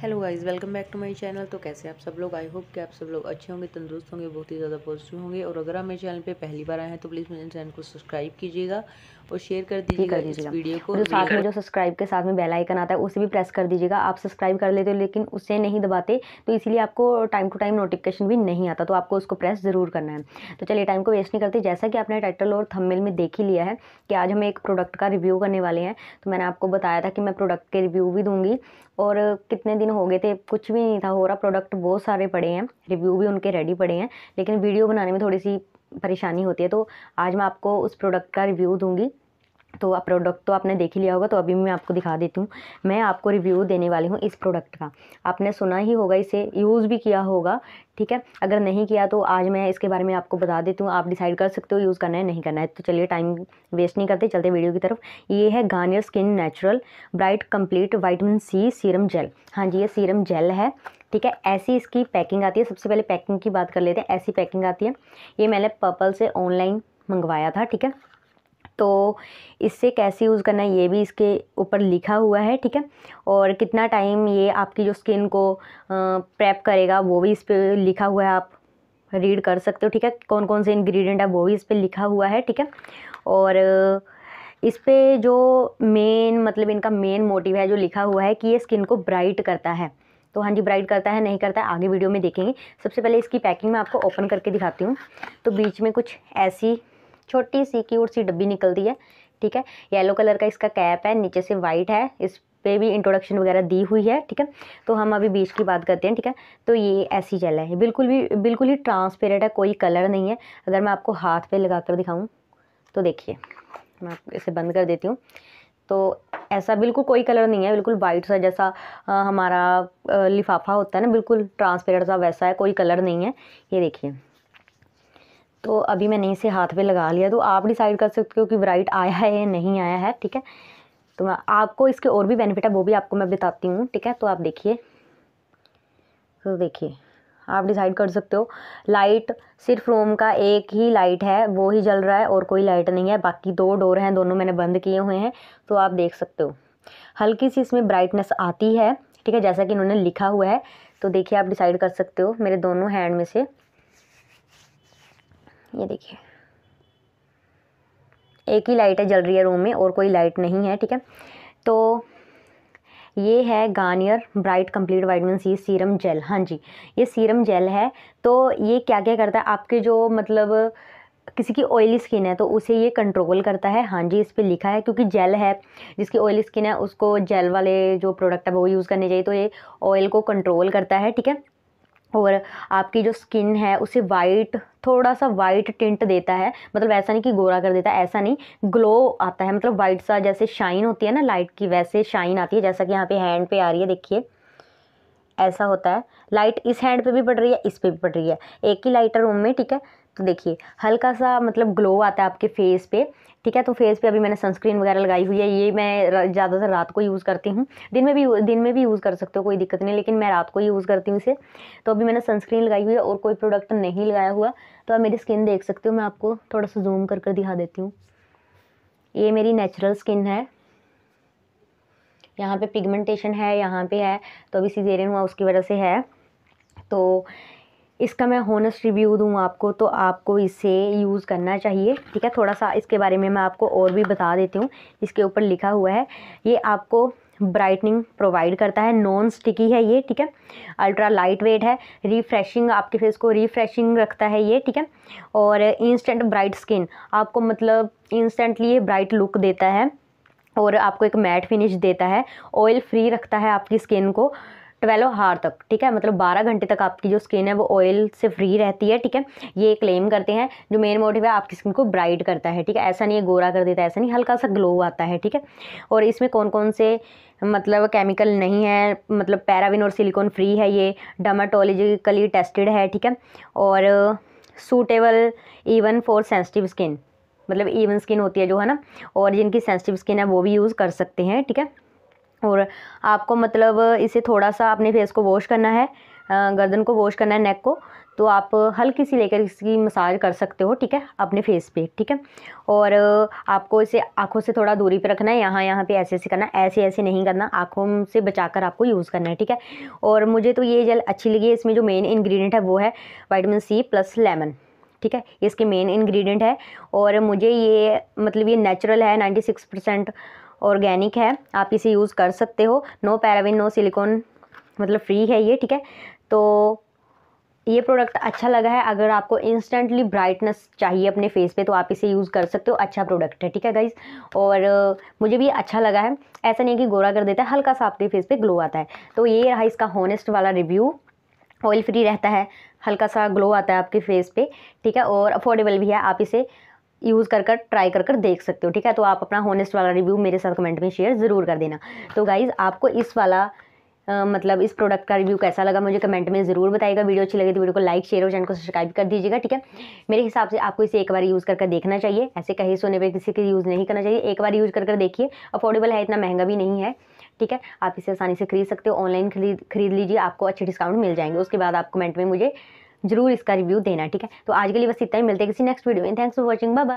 hello guys welcome back to my channel तो कैसे आप सब लोग आई होप कि आप सब लोग अच्छे होंगे तंदुरुस्त होंगे बहुत ही ज़्यादा पॉजिटिव होंगे और अगर आप मेरे चैनल पे पहली बार आए हैं तो प्लीज़ मेरे चैनल को सब्सक्राइब कीजिएगा और शेयर कर दीजिएगा इस वीडियो को जो साथ में जो सब्सक्राइब के साथ में बेलाइकन आता है उसे भी प्रेस कर दीजिएगा आप सब्सक्राइब कर लेते हो लेकिन उसे नहीं दबाते तो इसीलिए आपको टाइम टू टाइम नोटिफिकेशन भी नहीं आता तो आपको उसको प्रेस ज़रूर करना है तो चलिए टाइम को वेस्ट नहीं करते जैसा कि आपने टाइटल और थमेल में देख ही लिया है कि आज हम एक प्रोडक्ट का रिव्यू करने वाले हैं तो मैंने आपको बताया था कि मैं प्रोडक्ट के रिव्यू भी दूँगी और कितने दिन दिन हो गए थे कुछ भी नहीं था हो रहा प्रोडक्ट बहुत सारे पड़े हैं रिव्यू भी उनके रेडी पड़े हैं लेकिन वीडियो बनाने में थोड़ी सी परेशानी होती है तो आज मैं आपको उस प्रोडक्ट का रिव्यू दूंगी तो आप प्रोडक्ट तो आपने देख ही लिया होगा तो अभी मैं आपको दिखा देती हूँ मैं आपको रिव्यू देने वाली हूँ इस प्रोडक्ट का आपने सुना ही होगा इसे यूज़ भी किया होगा ठीक है अगर नहीं किया तो आज मैं इसके बारे में आपको बता देती हूँ आप डिसाइड कर सकते हो यूज़ करना है नहीं करना है तो चलिए टाइम वेस्ट नहीं करते चलते वीडियो की तरफ ये है Garnier skin natural bright complete vitamin C serum gel हाँ जी ये सीरम जेल है ठीक है ऐसी इसकी पैकिंग आती है सबसे पहले पैकिंग की बात कर लेते हैं ऐसी पैकिंग आती है ये मैंने पर्पल से ऑनलाइन मंगवाया था ठीक है तो इससे कैसे यूज़ करना है ये भी इसके ऊपर लिखा हुआ है ठीक है और कितना टाइम ये आपकी जो स्किन को प्रेप करेगा वो भी इस पर लिखा हुआ है आप रीड कर सकते हो ठीक है कौन कौन से इंग्रेडिएंट है वो भी इस पर लिखा हुआ है ठीक है और इस पर जो मेन मतलब इनका मेन मोटिव है जो लिखा हुआ है कि ये स्किन को ब्राइट करता है तो हाँ जी ब्राइट करता है नहीं करता है आगे वीडियो में देखेंगे सबसे पहले इसकी पैकिंग मैं आपको ओपन करके दिखाती हूँ तो बीच में कुछ ऐसी छोटी सी क्यूट सी डब्बी निकलती है ठीक है येलो कलर का इसका कैप है नीचे से वाइट है इस पे भी इंट्रोडक्शन वगैरह दी हुई है ठीक है तो हम अभी बीच की बात करते हैं ठीक है तो ये ऐसी जेल है बिल्कुल भी बिल्कुल ही ट्रांसपेरेंट है कोई कलर नहीं है अगर मैं आपको हाथ पे लगा कर दिखाऊँ तो देखिए मैं इसे बंद कर देती हूँ तो ऐसा बिल्कुल कोई कलर नहीं है बिल्कुल वाइट सा जैसा आ, हमारा लिफाफा होता है ना बिल्कुल ट्रांसपेरेंट सा वैसा है कोई कलर नहीं है ये देखिए तो अभी मैंने इसे हाथ पे लगा लिया तो आप डिसाइड कर सकते हो कि ब्राइट आया है या नहीं आया है ठीक है तो मैं आपको इसके और भी बेनिफिट है वो भी आपको मैं बताती हूँ ठीक है तो आप देखिए तो देखिए आप डिसाइड कर सकते हो लाइट सिर्फ रूम का एक ही लाइट है वो ही जल रहा है और कोई लाइट नहीं है बाकी दो डोर हैं दोनों मैंने बंद किए हुए हैं तो आप देख सकते हो हल्की सी इसमें ब्राइटनेस आती है ठीक है जैसा कि इन्होंने लिखा हुआ है तो देखिए आप डिसाइड कर सकते हो मेरे दोनों हैंड में से ये देखिए एक ही लाइट है जल रही है रूम में और कोई लाइट नहीं है ठीक है तो ये है Garnier bright complete vitamin C serum gel हाँ जी ये सीरम जेल है तो ये क्या क्या करता है आपके जो मतलब किसी की ऑयली स्किन है तो उसे ये कंट्रोल करता है हाँ जी इस पर लिखा है क्योंकि जेल है जिसकी ऑयली स्किन है उसको जेल वाले जो प्रोडक्ट है वो यूज़ करने चाहिए तो ये ऑयल को कंट्रोल करता है ठीक है और आपकी जो स्किन है उसे वाइट थोड़ा सा वाइट टिंट देता है मतलब ऐसा नहीं कि गोरा कर देता है ऐसा नहीं ग्लो आता है मतलब वाइट सा जैसे शाइन होती है ना लाइट की वैसे शाइन आती है जैसा कि यहाँ पे हैंड पे आ रही है देखिए ऐसा होता है लाइट इस हैंड पे भी पड़ रही है इस पे भी पड़ रही है एक ही लाइट है रूम में ठीक है तो देखिए हल्का सा मतलब ग्लो आता है आपके फेस पे ठीक है तो फेस पे अभी मैंने सनस्क्रीन वगैरह लगाई हुई है ये मैं ज़्यादातर रात को यूज़ करती हूँ दिन में भी दिन में भी यूज़ कर सकते हो कोई दिक्कत नहीं लेकिन मैं रात को ही यूज़ करती हूँ इसे तो अभी मैंने सनस्क्रीन लगाई हुई है और कोई प्रोडक्ट नहीं लगाया हुआ तो आप मेरी स्किन देख सकते हो मैं आपको थोड़ा सा जूम कर कर दिखा देती हूँ ये मेरी नेचुरल स्किन है यहाँ पे पिगमेंटेशन है यहाँ पे है तो अभी सीजेरियन हुआ उसकी वजह से है तो इसका मैं होनेस्ट रिव्यू दूँ आपको तो आपको इसे यूज़ करना चाहिए ठीक है थोड़ा सा इसके बारे में मैं आपको और भी बता देती हूँ इसके ऊपर लिखा हुआ है ये आपको ब्राइटनिंग प्रोवाइड करता है नॉन स्टिकी है ये ठीक है अल्ट्रा लाइट वेट है रिफ्रेशिंग आपके फेस को रिफ्रेशिंग रखता है ये ठीक है और इंस्टेंट ब्राइट स्किन आपको मतलब इंस्टेंटली ये ब्राइट लुक देता है और आपको एक मैट फिनिश देता है ऑयल फ्री रखता है आपकी स्किन को ट्वेल्व हार तक ठीक है मतलब बारह घंटे तक आपकी जो स्किन है वो ऑयल से फ्री रहती है ठीक है ये क्लेम करते हैं जो मेन मोटिव है आपकी स्किन को ब्राइट करता है ठीक है ऐसा नहीं है गोरा कर देता है ऐसा नहीं हल्का सा ग्लो आता है ठीक है और इसमें कौन कौन से मतलब केमिकल नहीं है मतलब पैराविन और सिलिकॉन फ्री है ये डर्माटोलॉजिकली टेस्टेड है ठीक है और suitable even for sensitive skin मतलब इवन स्किन होती है जो है ना और जिनकी सेंसिटिव स्किन है वो भी यूज़ कर सकते हैं ठीक है और आपको मतलब इसे थोड़ा सा अपने फेस को वॉश करना है गर्दन को वॉश करना है नेक को तो आप हल्की सी लेकर इसकी मसाज कर सकते हो ठीक है अपने फेस पे ठीक है और आपको इसे आँखों से थोड़ा दूरी पर रखना है यहाँ यहाँ पे ऐसे ऐसे करना ऐसे ऐसे नहीं करना आँखों से बचाकर आपको यूज़ करना है ठीक है और मुझे तो ये जल अच्छी लगी है इसमें जो मेन इंग्रेडिएंट है वो है वाइटमिन सी प्लस लेमन ठीक है इसके मेन इंग्रेडिएंट है और मुझे ये मतलब ये नेचुरल है नाइन्टी सिक्स परसेंट ऑर्गेनिक है आप इसे यूज़ कर सकते हो नो पैराविन नो सिलिकॉन मतलब फ्री है ये ठीक है तो ये प्रोडक्ट अच्छा लगा है अगर आपको इंस्टेंटली ब्राइटनेस चाहिए अपने फेस पे तो आप इसे यूज़ कर सकते हो अच्छा प्रोडक्ट है ठीक है गाइज और मुझे भी अच्छा लगा है ऐसा नहीं है कि गोरा कर देता है हल्का सा आपके फेस पे ग्लो आता है तो ये रहा इसका होनेस्ट वाला रिव्यू ऑयल फ्री रहता है हल्का सा ग्लो आता है आपके फेस पे ठीक है और अफोर्डेबल भी है आप इसे यूज़ कर कर ट्राई कर कर देख सकते हो ठीक है तो आप अपना होनेस्ट वाला रिव्यू मेरे साथ कमेंट में शेयर ज़रूर कर देना तो गाइज़ आपको इस वाला आ, मतलब इस प्रोडक्ट का रिव्यू कैसा लगा मुझे कमेंट में ज़रूर बताएगा वीडियो अच्छी लगे तो वीडियो को लाइक शेयर और चैनल को सब्सक्राइब कर दीजिएगा ठीक है मेरे हिसाब से आपको इसे एक बार यूज़ करके कर देखना चाहिए ऐसे कहीं सोने पर किसी के यूज़ नहीं करना चाहिए एक बार यूज़ कर कर देखिए अफोर्डेबल है इतना महंगा भी नहीं है ठीक है आप इसे आसानी से खरीद सकते हो ऑनलाइन खरीद खरीद लीजिए आपको अच्छे डिस्काउंट मिल जाएंगे उसके बाद आप कमेंट में मुझे जरूर इसका रिव्यू देना ठीक है तो आज के लिए बस इतना ही मिलते हैं किसी नेक्स्ट वीडियो में थैंक्स फॉर वॉचिंग बाय